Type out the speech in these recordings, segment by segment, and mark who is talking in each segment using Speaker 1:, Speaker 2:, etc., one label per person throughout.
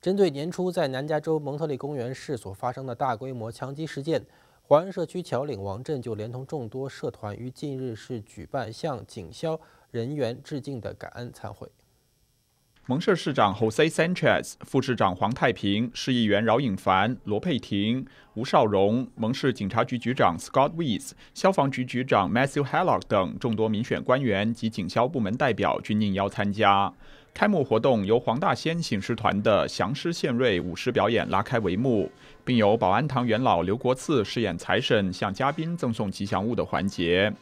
Speaker 1: 针对年初在南加州蒙特利公园市所发生的大规模枪击事件，华人社区侨领王震就连同众多社团于近日是举办向警消人员致敬的感恩忏会。
Speaker 2: 蒙市市长 j o s e Sanchez、副市长黄太平、市议员饶颖凡、罗佩婷、吴少荣、蒙市警察局局长 Scott Wees、消防局局长 Matthew Hallow 等众多民选官员及警消部门代表均应邀参加。开幕活动由黄大仙醒狮团的降狮献瑞舞狮表演拉开帷幕，并由保安堂元老刘国赐饰演财神向嘉宾赠送吉祥物的环节。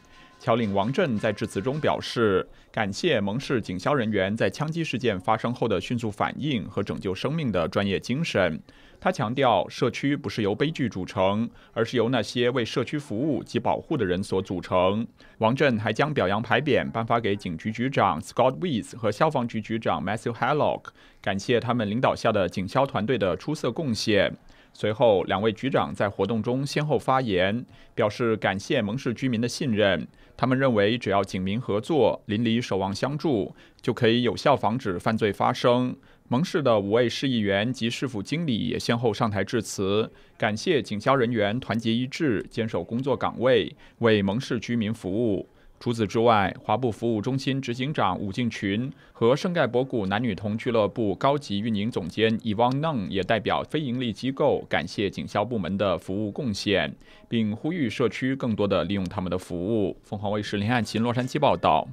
Speaker 2: 侨领王震在致辞中表示，感谢蒙氏警消人员在枪击事件发生后的迅速反应和拯救生命的专业精神。他强调，社区不是由悲剧组成，而是由那些为社区服务及保护的人所组成。王震还将表扬牌匾颁发给警局局长 Scott Weis 和消防局局长 Matthew Hallock，感谢他们领导下的警消团队的出色贡献。随后，两位局长在活动中先后发言，表示感谢蒙氏居民的信任。他们认为，只要警民合作、邻里守望相助，就可以有效防止犯罪发生。蒙氏的五位市议员及市府经理也先后上台致辞，感谢警消人员团结一致、坚守工作岗位，为蒙氏居民服务。除此之外，华埠服务中心执行长武敬群和圣盖博谷男女童俱乐部高级运营总监伊旺·弄也代表非营利机构感谢警消部门的服务贡献，并呼吁社区更多的利用他们的服务。凤凰卫视林汉琴洛杉矶报道。